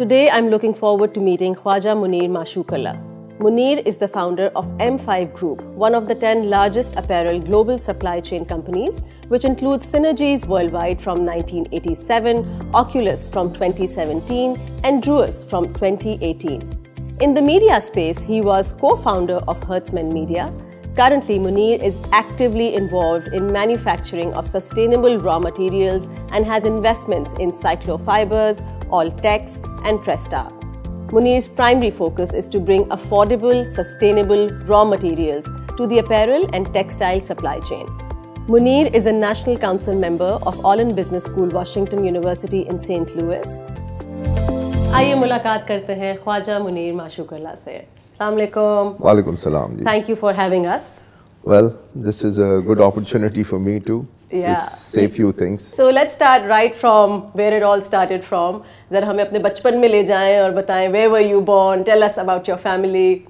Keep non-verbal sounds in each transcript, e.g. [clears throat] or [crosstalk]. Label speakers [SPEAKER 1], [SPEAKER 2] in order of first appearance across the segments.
[SPEAKER 1] Today, I'm looking forward to meeting Khwaja Munir Mashukala. Munir is the founder of M5 Group, one of the 10 largest apparel global supply chain companies, which includes Synergies worldwide from 1987, Oculus from 2017, and Drewers from 2018. In the media space, he was co founder of Hertzman Media, Currently, Munir is actively involved in manufacturing of sustainable raw materials and has investments in Cyclofibers, Alltex and Presta. Munir's primary focus is to bring affordable, sustainable raw materials to the apparel and textile supply chain. Munir is a National Council member of Olin Business School, Washington University in St. Louis. आइए मुलाकात करते हैं Assalamualaikum.
[SPEAKER 2] Walaikum salam.
[SPEAKER 1] Thank you for having us.
[SPEAKER 2] Well, this is a good opportunity for me to yeah. say few things.
[SPEAKER 1] So let's start right from where it all started from. जरा हमें अपने our childhood and tell us where were you born? Tell us about your family.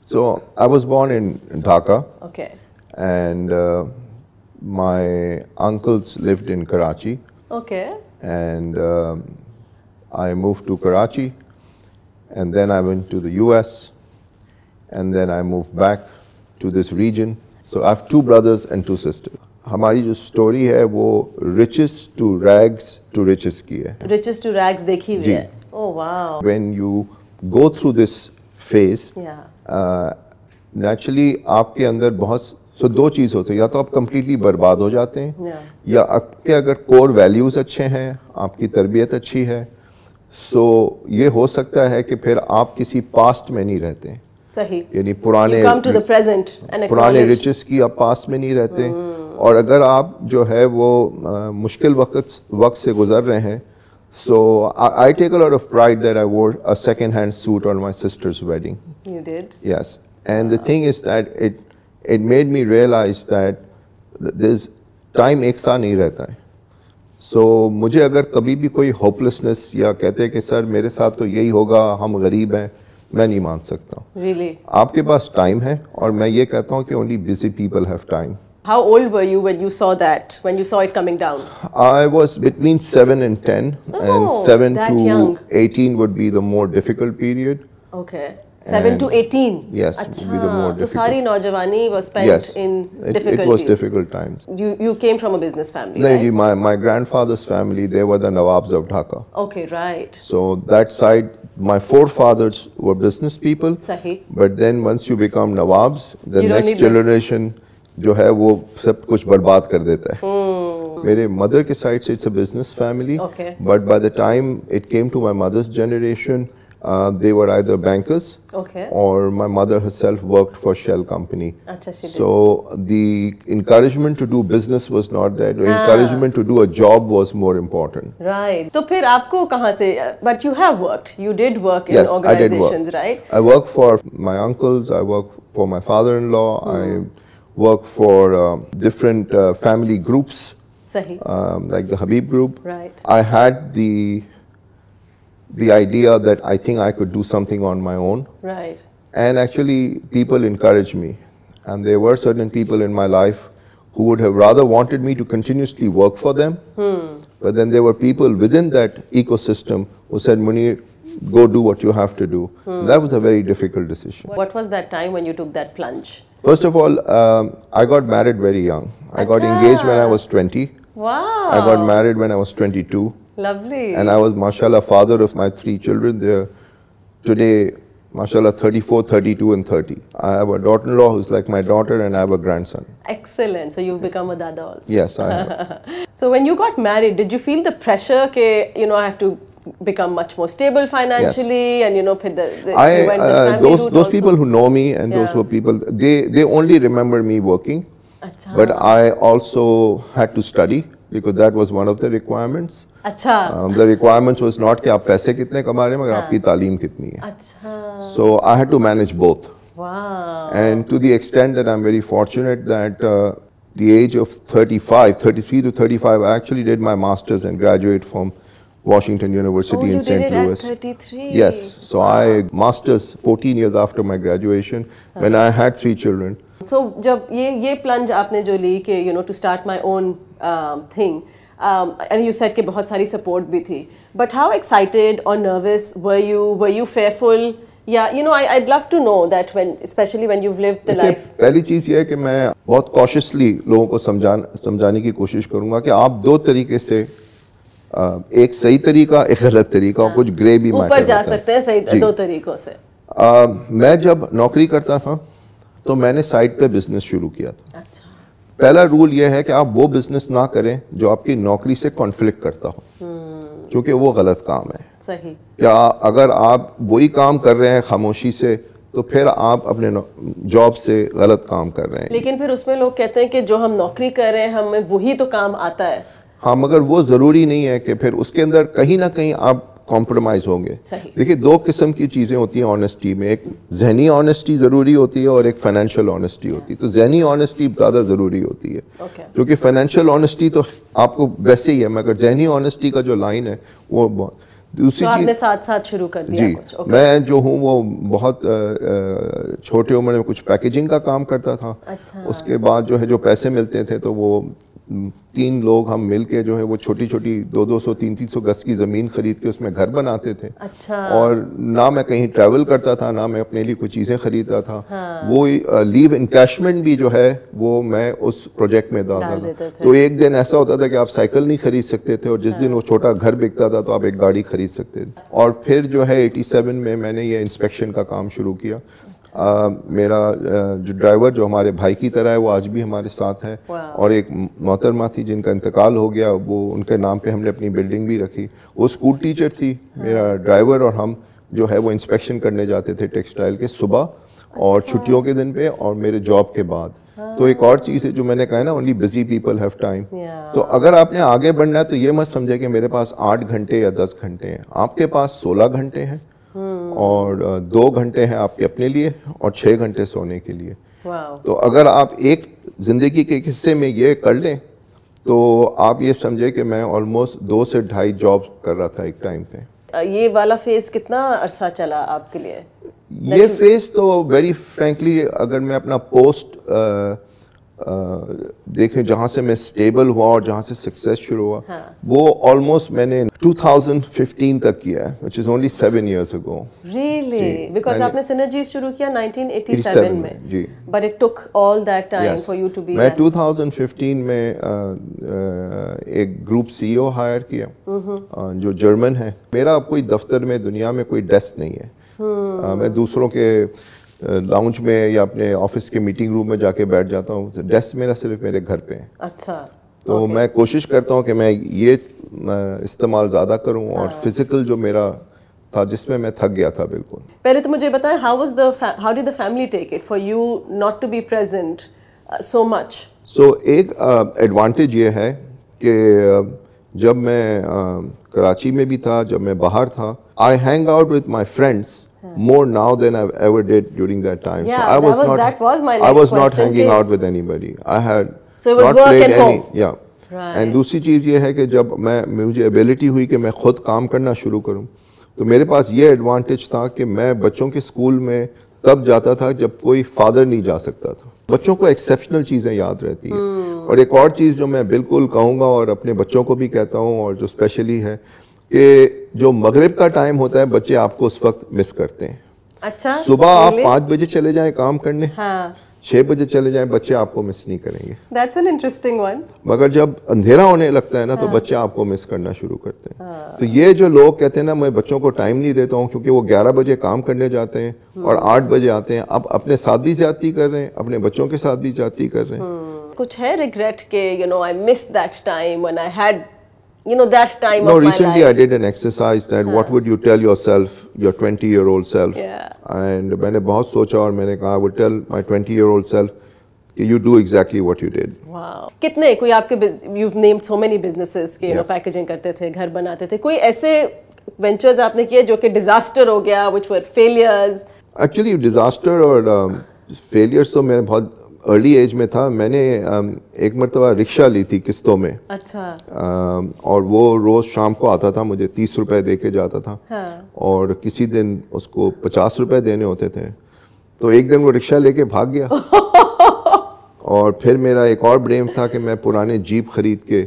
[SPEAKER 2] So I was born in, in Dhaka. Okay. And uh, my uncles lived in Karachi. Okay. And um, I moved to Karachi, and then I went to the U.S. and then I moved back to this region. So I have two brothers and two sisters. हमारी जो story है वो riches to rags to riches की है
[SPEAKER 1] riches to rags देखी हुई है oh wow
[SPEAKER 2] when you go through this phase naturally आपके अंदर बहुत सो so, दो चीज़ होती है या तो आप कम्प्लीटली बर्बाद हो जाते हैं या आपके अगर कोर वैल्यूज़ अच्छे हैं आपकी तरबियत अच्छी है सो so, ये हो सकता है कि फिर आप किसी पास्ट में नहीं रहते सही यानी पुराने
[SPEAKER 1] पुराने रिचेस
[SPEAKER 2] की आप पास में नहीं रहते और अगर आप जो है वो आ, मुश्किल वक्त वक्त से गुजर रहे हैं so I take a lot of pride that I wore a second hand suit on my sister's wedding you did yes and the thing is that it it made me realize that this time एक सा नहीं रहता है सो so, मुझे अगर कभी भी कोई होपलेसनेस या कहते हैं कि सर मेरे साथ तो यही होगा हम गरीब हैं मैं नहीं मान सकता really? आपके पास टाइम है और मैं ये कहता हूँ कि only busy people have time
[SPEAKER 1] How old were you when you saw that, when you saw it coming down?
[SPEAKER 2] I was between seven and ten, oh, and seven to eighteen would be the more difficult period.
[SPEAKER 1] Okay. 7 to 18 yes Achha, so sorry najawani was spent yes, in it, it was difficult times you you came from a business family no, right?
[SPEAKER 2] my my grandfather's family they were the nawabs of dhaka
[SPEAKER 1] okay right
[SPEAKER 2] so that side my forefathers were business people Sahi. but then once you become nawabs the you next generation जो है वो सब कुछ बर्बाद कर देता है hmm. मेरे मदर के साइड से it's a business family but by the time it came to my mother's generation Uh, they were either bankers okay. or my mother herself worked for Shell company. Achha, so did. the encouragement to do business was not there. The ah. encouragement to do a job was more important.
[SPEAKER 1] Right. So then, But you have worked. You did work in yes, organizations, I did work. right?
[SPEAKER 2] I work for my uncles. I work for my father-in-law. Hmm. I work for uh, different uh, family groups. Um, like the Habib group. Right. I had the the idea that I think I could do something on my own. Right. And actually, people encouraged me. And there were certain people in my life who would have rather wanted me to continuously work for them. Hmm. But then there were people within that ecosystem who said, Munir, go do what you have to do. Hmm. That was a very difficult decision.
[SPEAKER 1] What was that time when you took that plunge?
[SPEAKER 2] First of all, um, I got married very young. I Achha. got engaged when I was 20.
[SPEAKER 1] Wow. I got married
[SPEAKER 2] when I was 22.
[SPEAKER 1] Lovely. And I
[SPEAKER 2] was, mashallah, father of my three children. They're today, mashallah, 34, 32, and 30. I have a daughter in law who's like my daughter, and I have a grandson.
[SPEAKER 1] Excellent. So you've become a dada also. Yes, I have. [laughs] so when you got married, did you feel the pressure, okay, you know, I have to become much more stable financially yes. and you know the, the, I, you uh, those those people
[SPEAKER 2] who know me and yeah. those who are people they they only remember me working
[SPEAKER 1] Achha. but I
[SPEAKER 2] also had to study because that was one of the requirements अच्छा the requirement was not कि आप पैसे कितने कमा रहे हैं मगर आपकी तालीम कितनी है अच्छा so I had to manage both and to the extend that I am very fortunate that the age of 35, 33 to 35, I actually did my master's and graduated from Washington University oh, in St. Louis. At 33. Yes. So wow. I master's 14 years after my graduation wow. when I had three children.
[SPEAKER 1] So जब ये ये plunge आपने जो ली कि you know to start my own um, thing. And you said कि बहुत सारी support भी थी बट हाउ एक्साइटेड और nervous were you were you fearful या you know I I'd love to know that when specially when you live the life
[SPEAKER 2] पहली चीज ये है कि मैं बहुत कॉशियसली लोगों को समझा समझाने की कोशिश करूंगा कि आप दो तरीके से एक सही तरीका एक गलत तरीका और हाँ. कुछ ग्रे भी ऊपर जा सकते हैं सही दो तरीकों से uh, मैं जब नौकरी करता था तो मैंने साइड पे बिजनेस शुरू किया था अच्छा पहला रूल यह है कि आप वो बिजनेस ना करें जो आपकी नौकरी से कॉन्फ्लिक्ट करता हो
[SPEAKER 1] हम्म।
[SPEAKER 2] क्योंकि वो गलत काम है सही क्या अगर आप वही काम कर रहे हैं खामोशी से तो फिर आप अपने जॉब से गलत काम कर रहे हैं
[SPEAKER 1] लेकिन फिर उसमें लोग कहते हैं कि जो हम नौकरी कर रहे हैं हमें वही तो काम आता है
[SPEAKER 2] हाँ मगर वो ज़रूरी नहीं है कि फिर उसके अंदर कहीं ना कहीं आप कॉम्प्रोमाइज़ होंगे देखिए दो किस्म की चीज़ें होती हैं ऑनेस्टी में एक जहनी ऑनेस्टी ज़रूरी होती है और एक फाइनेंशियल ऑनेस्टी होती है तो जहनी ऑनेस्टी ज़्यादा ज़रूरी होती है क्योंकि फाइनेंशियल ऑनेस्टी तो आपको वैसे ही है मगर जहनी ऑनेस्टी का जो लाइन है वो बहुत दूसरी तो चीज़
[SPEAKER 1] साथ साथ शुरू कर दिया जी कुछ, okay. मैं
[SPEAKER 2] जो हूँ वो बहुत छोटे उम्र में कुछ पैकेजिंग का काम करता था अच्छा। उसके बाद जो है जो पैसे मिलते थे तो वो तीन लोग हम मिल के जो है वो छोटी छोटी दो दो सौ तीन तीन सौ गज की ज़मीन ख़रीद के उसमें घर बनाते थे अच्छा और ना मैं कहीं ट्रैवल करता था ना मैं अपने लिए कोई चीज़ें ख़रीदता था हाँ। वो लीव इनकैशमेंट भी जो है वो मैं उस प्रोजेक्ट में डालता था।, था तो एक दिन ऐसा होता था कि आप साइकिल नहीं ख़रीद सकते थे और जिस हाँ। दिन वो छोटा घर बिकता था तो आप एक गाड़ी ख़रीद सकते थे और फिर जो है एटी में मैंने ये इंस्पेक्शन का काम शुरू किया आ, मेरा जो ड्राइवर जो हमारे भाई की तरह है वो आज भी हमारे साथ है और एक मोहतरमा थी जिनका इंतकाल हो गया वो उनके नाम पे हमने अपनी बिल्डिंग भी रखी वो स्कूल टीचर थी मेरा ड्राइवर और हम जो है वो इंस्पेक्शन करने जाते थे टेक्सटाइल के सुबह और छुट्टियों के दिन पे और मेरे जॉब के बाद तो एक और चीज़ है जो मैंने कहा ना only busy people have time तो अगर आपने आगे बढ़ना है तो ये मत समझे कि मेरे पास आठ घंटे या दस घंटे हैं आपके पास सोलह घंटे हैं और दो घंटे हैं आपके अपने लिए और छः घंटे सोने के लिए तो अगर आप एक ज़िंदगी के हिस्से में ये कर लें तो आप ये समझे कि मैं ऑलमोस्ट दो से ढाई जॉब कर रहा था एक टाइम पे
[SPEAKER 1] ये वाला फेज़ कितना अरसा चला आपके लिए
[SPEAKER 2] ये फेज़ तो वेरी फ्रेंकली अगर मैं अपना पोस्ट देखें जहाँ से मैं स्टेबल हुआ और जहाँ से सक्सेस शुरू हुआ हाँ. वो ऑलमोस्ट मैंने 2015 तक किया है which is only seven years ago
[SPEAKER 1] really because आपने सिनर्जी शुरू किया 1987 में ji but it took all that time for you to be मैं
[SPEAKER 2] 2015 में एक ग्रुप सीईओ हायर किया
[SPEAKER 1] हम्म।
[SPEAKER 2] जो जर्मन है मेरा कोई दफ्तर में दुनिया में कोई डेस्क नहीं है
[SPEAKER 1] हम्म। मैं
[SPEAKER 2] दूसरों के लाउंज में या अपने ऑफिस के मीटिंग रूम में जाके बैठ जाता हूँ डेस्क मेरा सिर्फ मेरे घर पे है
[SPEAKER 1] अच्छा तो
[SPEAKER 2] okay. मैं कोशिश करता हूँ कि मैं ये इस्तेमाल ज़्यादा करूँ और फिज़िकल हाँ। जो मेरा था जिसमें मैं थक गया था बिल्कुल
[SPEAKER 1] पहले तो मुझे बताएं how was the how did the family take it for you not to be present so much
[SPEAKER 2] so एक एडवांटेज uh, ये है कि uh, जब मैं uh, कराची में भी था जब मैं बाहर था I hang out with my friends more now than I've ever did during that time. Yeah, so I that was not that was my I was not hanging out with anybody. I had so it was not work played and any. Home. Yeah. And दूसरी चीज़ ये है कि जब मैं मुझे ability हुई कि मैं खुद काम करना शुरू करूं तो मेरे पास ये एडवांटेज था कि मैं बच्चों के स्कूल में तब जाता था जब कोई फादर नहीं जा सकता था बच्चों को एक्सेप्शनल चीज़ें याद रहती हैं hmm. और एक और चीज़ जो मैं बिल्कुल कहूँगा और अपने बच्चों को भी कहता हूँ और जो स्पेशली है कि जो मगरब का टाइम होता है बच्चे आपको उस वक्त मिस करते हैं
[SPEAKER 1] अच्छा सुबह आप पाँच
[SPEAKER 2] बजे चले जाए काम करने हाँ। छह बजे चले जाएं बच्चे आपको मिस नहीं करेंगे
[SPEAKER 1] That's an interesting one.
[SPEAKER 2] मगर जब अंधेरा होने लगता है ना तो हाँ. तो बच्चे आपको मिस करना शुरू करते हैं हाँ. तो ये जो लोग कहते हैं ना मैं बच्चों को टाइम नहीं देता हूँ क्योंकि वो ग्यारह बजे काम करने जाते हैं हाँ। और आठ बजे आते हैं अब अपने साथ भी ज्यादा कर रहे हैं अपने बच्चों के साथ भी ज्यादा कर रहे हैं
[SPEAKER 1] हाँ। कुछ है रिग्रेट के you know I miss that time I had you know, that time no, recently I
[SPEAKER 2] did an exercise that what would you tell yourself, your 20 year old self? Yeah. And मैंने a सोचा और मैंने I would tell my 20 year old self you do exactly what you did.
[SPEAKER 1] Wow. कितने कोई आपके you've named so many businesses के you know packaging करते थे घर बनाते थे कोई ऐसे ventures आपने किए जो कि disaster हो गया which were failures.
[SPEAKER 2] Actually disaster or um, failures तो मैंने बहुत अर्ली एज में था मैंने um, एक मरतबा रिक्शा ली थी किस्तों में अच्छा um, और वो रोज़ शाम को आता था मुझे तीस रुपए दे के जाता था हाँ। और किसी दिन उसको पचास रुपए देने होते थे तो एक दिन वो रिक्शा लेके भाग गया [laughs] और फिर मेरा एक और ब्रेम था कि मैं पुराने जीप खरीद के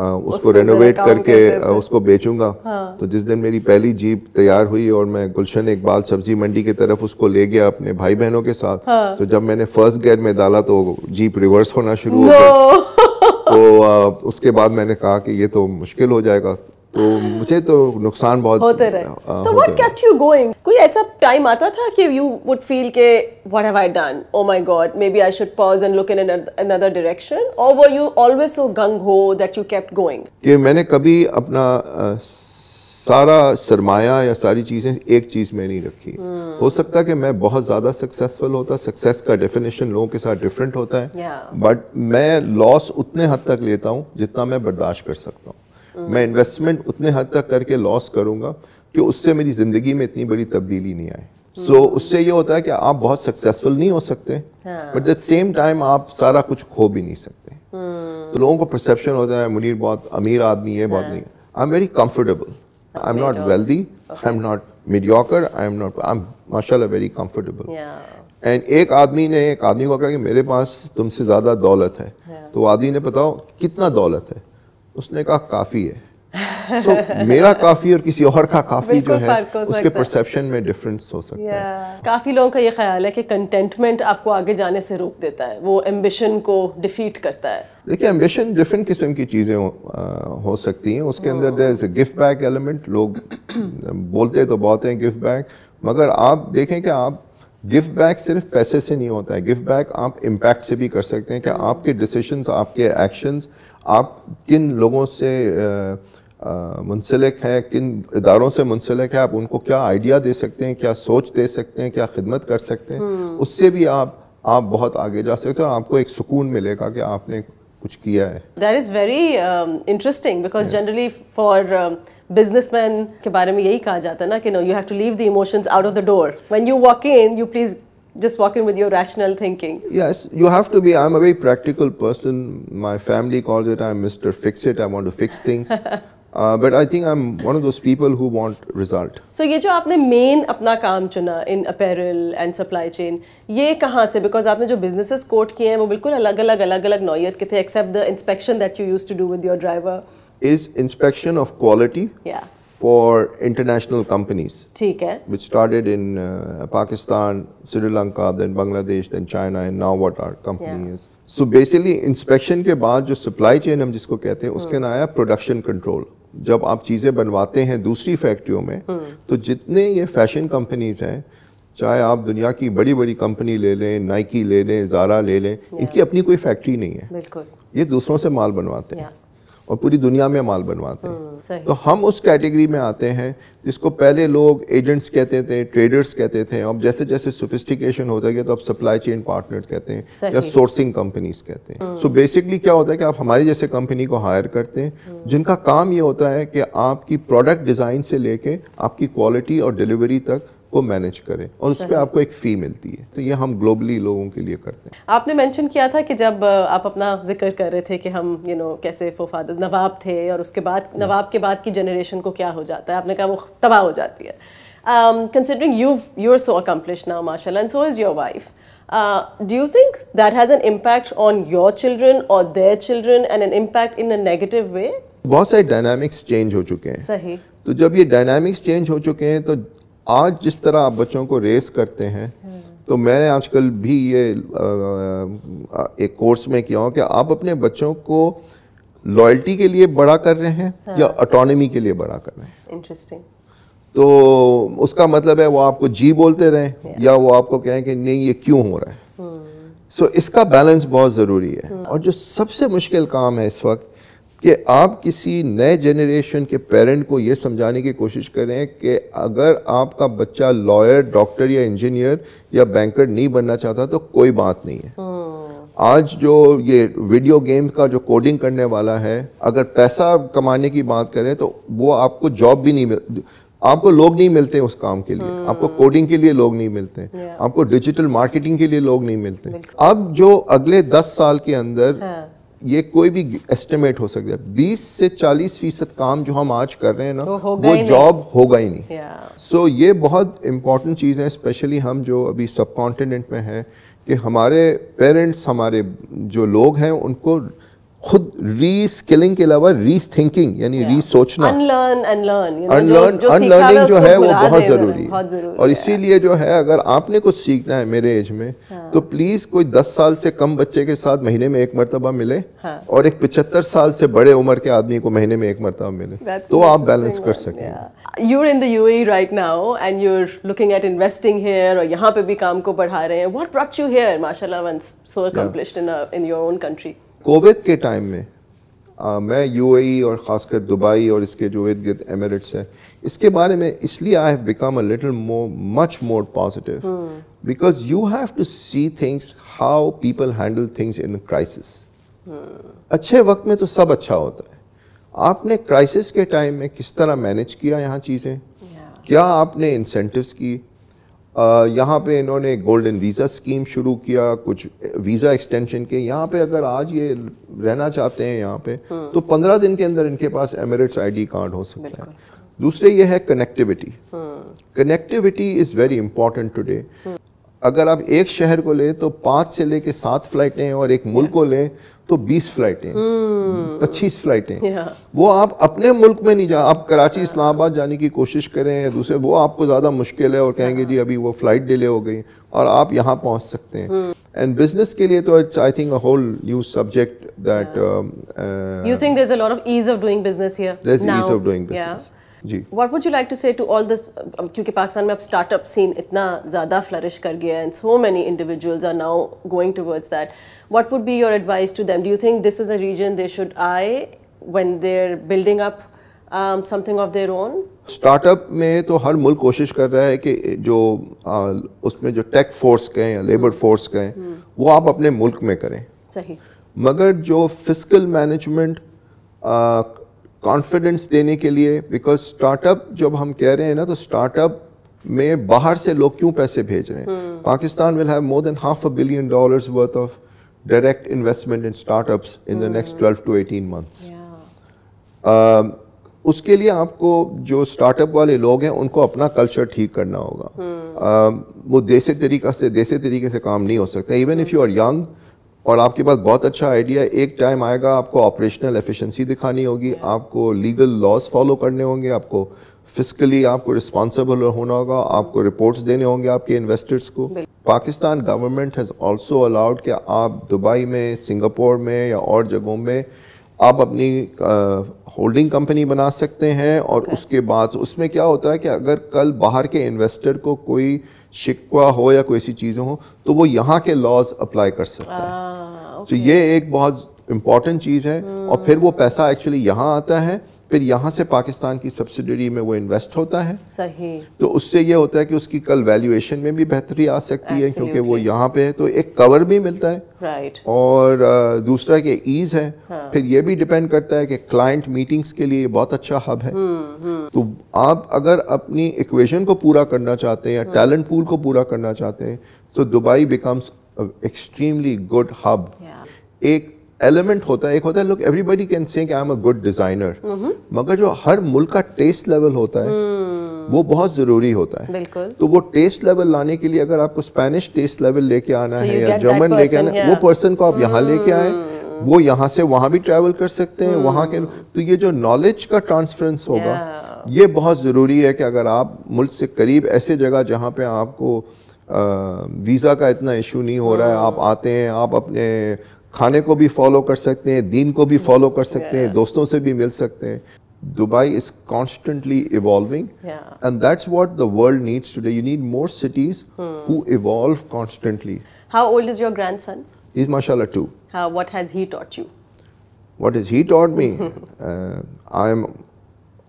[SPEAKER 2] उसको रेनोवेट करके उसको बेचूंगा हाँ। तो जिस दिन मेरी पहली जीप तैयार हुई और मैं गुलशन इकबाल सब्जी मंडी की तरफ उसको ले गया अपने भाई बहनों के साथ हाँ। तो जब मैंने फर्स्ट गियर में डाला तो जीप रिवर्स होना शुरू हो गया तो आ, उसके बाद मैंने कहा कि ये तो मुश्किल हो जाएगा तो मुझे तो नुकसान बहुत होते रहे तो व्हाट केप्ट
[SPEAKER 1] यू गोइंग कोई ऐसा टाइम आता था कि यू वुड फील के what have I done oh my God maybe I should pause and look in another direction और वर यू ऑलवेज सो गंग हो दैट यू केप्ट गोइंग
[SPEAKER 2] कि मैंने कभी अपना सारा सरमाया या सारी चीज़ें एक चीज़ में नहीं रखी hmm. हो सकता कि मैं बहुत ज़्यादा सक्सेसफुल होता सक्सेस का डेफिनेशन लोगों के साथ डिफरेंट होता है बट yeah. मैं लॉस उतने हद तक लेता हूँ जितना मैं बर्दाश्त कर सकता हूँ मैं इन्वेस्टमेंट उतने हद तक करके लॉस करूंगा कि उससे मेरी ज़िंदगी में इतनी बड़ी तब्दीली नहीं आए सो so, उससे ये होता है कि आप बहुत सक्सेसफुल नहीं हो सकते बट दैट सेम टाइम आप सारा कुछ खो भी नहीं सकते हम्म। तो लोगों को परसेप्शन होता है मुनीर बहुत अमीर आदमी है बहुत हाँ। नहीं I am very comfortable I am not wealthy I am not mediocre I am not I am माशा वेरी कंफर्टेबल एंड एक आदमी ने एक आदमी को कहा कि मेरे पास तुमसे ज़्यादा दौलत है हाँ। तो आदमी ने बताओ कितना दौलत है उसने कहा काफ़ी है
[SPEAKER 1] सो so, मेरा काफ़ी
[SPEAKER 2] और किसी और का काफ़ी जो है उसके परसेप्शन में डिफरेंस हो सकता
[SPEAKER 1] yeah. है काफ़ी लोगों का ये ख्याल है कि कंटेंटमेंट आपको आगे जाने से रोक देता है वो एम्बिशन को डिफीट करता है
[SPEAKER 2] देखिए एम्बिशन डिफरेंट किस्म की चीज़ें हो, हो सकती हैं उसके अंदर there is a gift back element लोग [clears throat] बोलते तो बहुत हैं गिफ्ट बैक मगर आप देखें कि आप गिफ्ट बैक सिर्फ पैसे से नहीं होता है गिफ्ट बैक आप इम्पैक्ट से भी कर सकते हैं कि hmm. आपके डिसीशन आपके एक्शंस आप किन लोगों से मुंसलिक हैं किन इदारों से मुंसलिक है आप उनको क्या आइडिया दे सकते हैं क्या सोच दे सकते हैं क्या खिदमत कर सकते हैं हम्म। उससे भी आप आप बहुत आगे जा सकते हैं और आपको एक सुकून मिलेगा कि आपने कुछ किया है
[SPEAKER 1] that is very interesting because generally for businessman के बारे में यही कहा जाता है ना कि no you have to leave the emotions out of the door when you walk in you please just walk in with your rational thinking. Yes,
[SPEAKER 2] you have to be. I'm a very practical person. My family calls it I'm Mr. Fix It. I want to fix things. [laughs] Uh, but I think I'm one of those people who want result.
[SPEAKER 1] So ये जो आपने main अपना काम चुना in apparel and supply chain, ये कहाँ से? Because आपने जो businesses quote किए हैं वो बिल्कुल अलग अलग अलग अलग नौयत के थे, except the inspection that you used to do with your driver.
[SPEAKER 2] Is inspection of quality. Yeah. for international companies. Which started in uh, Pakistan, Sri Lanka, then Bangladesh, then China, and now what our company yeah. is. So basically inspection के बाद जो supply chain हम जिसको कहते हैं hmm. उसके ना आया प्रोडक्शन कंट्रोल जब आप चीज़ें बनवाते हैं दूसरी फैक्ट्रियों में hmm. तो जितने ये फैशन कंपनीज हैं चाहे आप दुनिया की बड़ी बड़ी कंपनी ले लें नाइकी ले लें जारा ले लें इनकी अपनी कोई फैक्ट्री नहीं है ये दूसरों से माल बनवाते हैं और पूरी दुनिया में माल बनवाते हैं
[SPEAKER 1] हम्म, तो हम
[SPEAKER 2] उस कैटेगरी में आते हैं जिसको पहले लोग एजेंट्स कहते थे ट्रेडर्स कहते थे अब जैसे जैसे सोफिस्टिकेशन होता गया तो अब सप्लाई चेन पार्टनर कहते हैं या सोर्सिंग कंपनीज कहते हैं सो हम्म। बेसिकली क्या होता है कि आप हमारी जैसे कंपनी को हायर करते हैं हम्म। जिनका काम ये होता है कि आपकी प्रोडक्ट डिज़ाइन से लेके आपकी क्वालिटी और डिलीवरी तक को मैनेज करें और उस पर आपको एक फ़ी मिलती है तो ये हम ग्लोबली लोगों के लिए करते
[SPEAKER 1] हैं आपने मेंशन किया था कि जब आप अपना जिक्र कर रहे थे कि हम यू you नो know, कैसे फोफादर नवाब थे और उसके बाद नवाब के बाद की जनरेशन को क्या हो जाता है आपने कहा वो तबाह हो जाती है considering you you are so accomplish now माशा so is your wife do you think that has an impact on your your और their uh, their and an impact in in a negative
[SPEAKER 2] बहुत सारे dynamics change हो चुके हैं सही तो जब ये डायनामिक्स चेंज हो चुके हैं तो आज जिस तरह आप बच्चों को रेस करते हैं हम्म। तो मैंने आजकल भी ये एक कोर्स में किया हूँ कि आप अपने बच्चों को लॉयल्टी के लिए बड़ा कर रहे हैं हाँ। या ऑटोनमी के लिए बड़ा कर रहे
[SPEAKER 1] हैं इंटरेस्टिंग
[SPEAKER 2] तो उसका मतलब है वो आपको जी बोलते रहें या वो आपको कहें कि नहीं ये क्यों हो रहा है सो हम्म। so, इसका बैलेंस बहुत ज़रूरी है हम्म। और जो सबसे मुश्किल काम है इस वक्त कि आप किसी नए जनरेशन के पेरेंट को यह समझाने की कोशिश करें कि अगर आपका बच्चा लॉयर डॉक्टर या इंजीनियर या बैंकर नहीं बनना चाहता तो कोई बात नहीं है हम्म। आज जो ये वीडियो गेम का जो कोडिंग करने वाला है अगर पैसा कमाने की बात करें तो वो आपको जॉब भी नहीं मिल आपको लोग नहीं मिलते उस काम के लिए हम्म। आपको कोडिंग के लिए लोग नहीं मिलते आपको डिजिटल मार्केटिंग के लिए लोग नहीं मिलते अब जो अगले दस साल के अंदर हाँ। ये कोई भी एस्टिमेट हो सकता है 20 से 40 फीसद काम जो हम आज कर रहे हैं ना तो वो जॉब होगा ही नहीं सो so, ये बहुत इम्पॉर्टेंट चीज़ है स्पेशली हम जो अभी सब कॉन्टिनेंट में हैं कि हमारे पेरेंट्स हमारे जो लोग हैं उनको खुद री स्किलिंग के अलावा री थिंकिंग यानी री सोचना
[SPEAKER 1] अनलर्न अनलर्न अनलर्न अनलर्निंग जो है वो बहुत ज़रूरी है
[SPEAKER 2] और इसीलिए जो है अगर आपने कुछ सीखना है मेरे एज में हाँ। तो प्लीज़ कोई दस साल से कम बच्चे के साथ महीने में एक मरतबा मिले हाँ। और एक पिछहत्तर साल से बड़े उम्र के आदमी को महीने में एक मरतबा मिले तो आप बैलेंस कर सकें
[SPEAKER 1] you're in the UAE right now and you are looking at investing here और यहाँ पे भी काम को बढ़ा रहे हैं वॉट ब्रॉट यू हेयर माशा so accomplished in your own country
[SPEAKER 2] Covid के टाइम में आ, मैं यूएई e और ख़ासकर दुबई और इसके जो इर्द गिर्द एमरेट्स है इसके बारे में इसलिए I have become a little more much more positive because you have to see things how people handle things in crisis अच्छे वक्त में तो सब अच्छा होता है आपने क्राइसिस के टाइम में किस तरह मैनेज किया यहाँ चीज़ें yeah. क्या आपने इंसेंटिव्स की यहाँ पे इन्होंने गोल्डन वीज़ा स्कीम शुरू किया कुछ वीज़ा एक्सटेंशन के यहाँ पे अगर आज ये रहना चाहते हैं यहाँ पे हम्म। तो पंद्रह दिन के अंदर इनके पास आई आईडी कार्ड हो सकता है दूसरे ये है connectivity connectivity is very important today अगर आप एक शहर को लें तो पांच से लेके सात फ्लाइटें और एक मुल्क को लें तो बीस फ्लाइटें hmm. पच्चीस फ्लाइटें वो आप अपने मुल्क में नहीं जा आप कराची इस्लामाबाद जाने की कोशिश करें या दूसरे वो आपको ज़्यादा मुश्किल है और कहेंगे जी अभी वो फ़्लाइट डिले हो गई और आप यहाँ पहुँच सकते हैं एंड hmm. बिजनेस के लिए तो it's I think a whole new subject that you
[SPEAKER 1] think there is a lot of ease of doing business here there is ease of doing business ji what would you like to say to all this क्योंकि पाकिस्तान में अब startup scene इतना ज़्यादा flourish कर गया and so many individuals are now going towards that what would be your advice to them do you think this is a reason they should I when they building up something of their own
[SPEAKER 2] startup में तो हर मुल्क कोशिश कर रहा है कि जो आ, उसमें जो टेक फोर्स कहें या लेबर फोर्स कहें वो आप अपने मुल्क में करें सही मगर जो फिजिकल मैनेजमेंट कॉन्फिडेंस देने के लिए बिकॉज स्टार्टअप जब हम कह रहे हैं ना तो स्टार्टअप में बाहर से लोग क्यों पैसे भेज रहे हैं हम्म। Pakistan will have more than half a billion dollars worth of direct investment in startup in the next twelve to eighteen months उसके लिए आपको जो स्टार्टअप वाले लोग हैं उनको अपना कल्चर ठीक करना होगा hmm. uh, वो देसी तरीका से देसी तरीके से काम नहीं हो सकता even if you are young और आपके पास बहुत अच्छा आइडिया एक टाइम आएगा आपको ऑपरेशनल एफिशिएंसी दिखानी होगी आपको लीगल लॉज फॉलो करने होंगे आपको फिजिकली आपको रिस्पॉन्सिबल होना होगा आपको रिपोर्ट्स देने होंगे आपके इन्वेस्टर्स को Pakistan government has also allowed कि आप दुबई में सिंगापुर में या और जगहों में आप अपनी होल्डिंग कंपनी बना सकते हैं और okay. उसके बाद उसमें क्या होता है कि अगर कल बाहर के इन्वेस्टर को कोई शिकवा हो या कोई ऐसी चीज़ें हो तो वो यहाँ के लॉज अप्लाई कर सकता है ah, तो ये एक बहुत इम्पॉर्टेंट चीज़ है और फिर वो पैसा एक्चुअली यहाँ आता है फिर यहाँ से पाकिस्तान की सब्सिडरी में वो इन्वेस्ट होता है सही तो उससे ये होता है कि उसकी कल वैल्यूएशन में भी बेहतरी आ सकती है क्योंकि वो यहाँ पे है तो एक कवर भी मिलता है राइट और दूसरा कि ईज है हाँ। फिर ये भी डिपेंड करता है कि क्लाइंट मीटिंग्स के लिए बहुत अच्छा हब है हम्म, हम्म। तो आप अगर अपनी इक्वेशन को पूरा करना चाहते हैं या टैलेंट हाँ। पूल को पूरा करना चाहते हैं तो Dubai becomes extremely good hub एक एलिमेंट होता है एक होता है look everybody can say I am a good designer मगर जो हर मुल्क का टेस्ट लेवल होता है हम्म। वो बहुत ज़रूरी होता है तो वो टेस्ट लेवल लाने के लिए अगर आपको स्पेनिश टेस्ट लेवल लेके आना so है या जर्मन लेके आना है वो पर्सन को आप यहाँ हम्म। लेके आए वो यहाँ से वहाँ भी ट्रेवल कर सकते हैं hmm. वहाँ के हम्म। तो ये जो नॉलेज का ट्रांसफरेंस होगा yeah. ये बहुत ज़रूरी है कि अगर आप मुल्क से करीब ऐसे जगह जहाँ पे आपको वीज़ा का इतना इशू नहीं हो रहा है आप आते हैं आप अपने खाने को भी फॉलो कर सकते हैं दीन को भी फॉलो कर सकते हैं दोस्तों से भी मिल सकते हैं Dubai is constantly evolving and that's what the world needs today you need more cities who evolve constantly
[SPEAKER 1] how old is your grandson
[SPEAKER 2] is माशाला two
[SPEAKER 1] what has he taught you
[SPEAKER 2] what is he taught me I am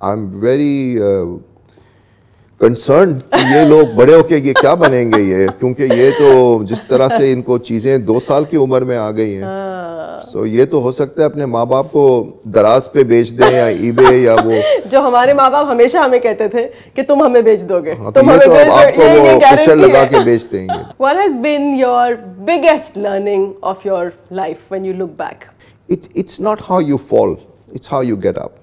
[SPEAKER 2] I am very concern ये लोग बड़े होके ये क्या बनेंगे ये क्योंकि ये तो जिस तरह से इनको चीज़ें दो साल की उम्र में आ गई हैं सो हाँ। so, ये तो हो सकता है अपने माँ बाप को दराज पे बेच दें या ईबे या वो
[SPEAKER 1] [laughs] जो हमारे माँ बाप हमेशा हमें कहते थे कि तुम हमें बेच दोगे हाँ, तो तुम हमें तो बेच आपको ये, वो पिक्चर लगा के बेच देंगे what has been your biggest learning of your life when you look back
[SPEAKER 2] it it's not how you fall it's how you get up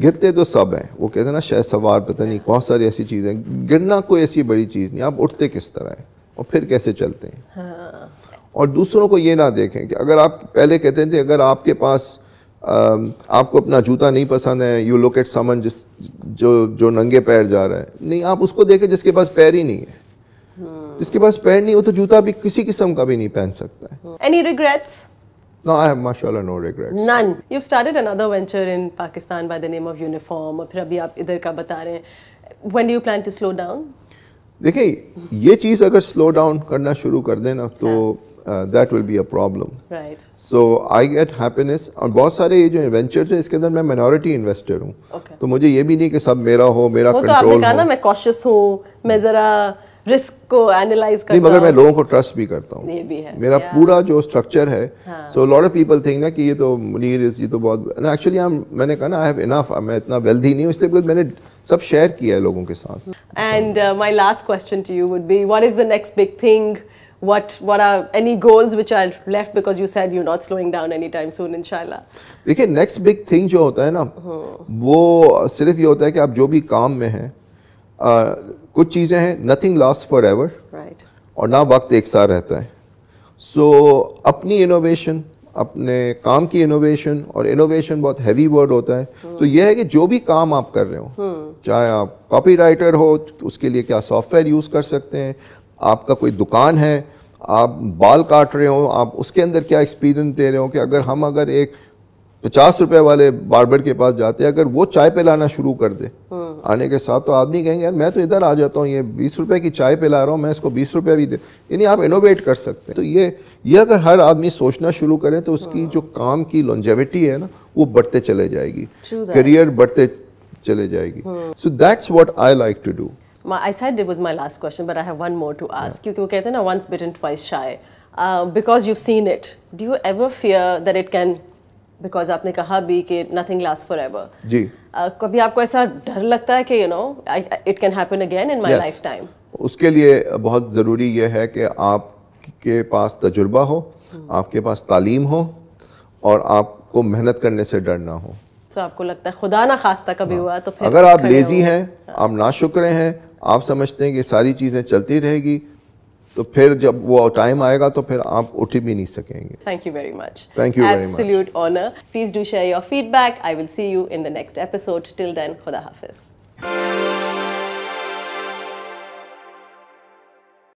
[SPEAKER 2] गिरते तो सब हैं वो कहते हैं ना शायद सवार पता नहीं बहुत सारी ऐसी चीज़ें गिरना कोई ऐसी बड़ी चीज़ नहीं आप उठते किस तरह हैं और फिर कैसे चलते हैं हाँ। और दूसरों को ये ना देखें कि अगर आप पहले कहते थे अगर आपके पास आपको अपना जूता नहीं पसंद है यू लुक एट समन जिस जो जो नंगे पैर जा रहा है नहीं आप उसको देखें जिसके पास पैर ही नहीं है हम्म। जिसके पास पैर नहीं हो तो जूता भी किसी किस्म का भी नहीं पहन सकता
[SPEAKER 1] है any regrets
[SPEAKER 2] No, I have mashallah no regrets. None.
[SPEAKER 1] You've started another venture in Pakistan by the name of Uniform और फिर अभी आप इधर का बता रहे हैं When do you plan to slow down?
[SPEAKER 2] देखिए ये चीज़ अगर slow down करना शुरू कर ना तो uh, that will be a problem. Right. So I get happiness और बहुत सारे ये जो ventures हैं इसके अंदर मैं minority investor हूँ okay. तो मुझे ये भी नहीं कि सब मेरा हो मेरा control हो. वो तो आपने कहा ना
[SPEAKER 1] मैं cautious हूँ मैं ज़रा रिस्क को एनालाइज करता नहीं मगर मैं लोगों को
[SPEAKER 2] ट्रस्ट भी करता हूँ ये भी है मेरा पूरा जो स्ट्रक्चर है so lot of people think ना कि ये तो मुनीर ये तो बहुत ना एक्चुअली हम मैंने कहा ना आई हैव इनफ मैं इतना वेल्दी नहीं हूँ इसलिए बिकॉज मैंने सब शेयर किया है लोगों के साथ
[SPEAKER 1] and my last question to you would be what is the next big thing what what are any goals which are left because you said you're not slowing down anytime soon inshallah
[SPEAKER 2] देखिए next big thing जो होता है ना वो सिर्फ ये होता है कि आप जो भी काम में हैं कुछ चीज़ें हैं नथिंग लास्ट फॉर एवर और ना वक्त एक साथ रहता है सो so, अपनी इनोवेशन अपने काम की इनोवेशन और इनोवेशन बहुत हैवी वर्ड होता है hmm. तो यह है कि जो भी काम आप कर रहे हो hmm. चाहे आप कॉपी राइटर हो उसके लिए क्या सॉफ्टवेयर यूज़ कर सकते हैं आपका कोई दुकान है आप बाल काट रहे हो आप उसके अंदर क्या एक्सपीरियंस दे रहे हो कि अगर हम अगर एक पचास रुपए वाले बारबर के पास जाते हैं अगर वो चाय पिलाना शुरू कर दे हम्म। आने के साथ तो आदमी कहेंगे यार मैं तो इधर आ जाता हूँ ये बीस रुपए की चाय पिला रहा हूँ मैं इसको बीस रुपए भी दे यानी आप इनोवेट कर सकते हैं तो ये ये अगर हर आदमी सोचना शुरू करें तो उसकी हाँ। जो काम की लॉन्जेविटी है ना वो बढ़ते चले जाएगी करियर बढ़ते चले जाएगी so that's what I like to do
[SPEAKER 1] I said it was my last question, but I have one more to ask. क्योंकि वो कहते हैं ना once bitten twice shy. Because you seen it do you ever fear that it can because आपने कहा भी कि nothing last for ever जी uh, कभी आपको ऐसा डर लगता है कि you know it can happen again in my lifetime
[SPEAKER 2] उसके लिए बहुत ज़रूरी यह है कि आपके पास तजुर्बा हो आपके पास तालीम हो और आपको मेहनत करने से डर ना हो
[SPEAKER 1] तो आपको लगता है खुदा ना खास्ता कभी हाँ। हुआ तो फिर अगर आप लेज़ी हैं
[SPEAKER 2] आप ना शुक्र हैं आप समझते हैं कि सारी चीज़ें चलती रहेगी तो फिर जब वो टाइम आएगा तो फिर आप उठ भी नहीं सकेंगे
[SPEAKER 1] thank you very much thank you absolute honour please do share your feedback I will see you in the next episode till then खुदा हाफिज़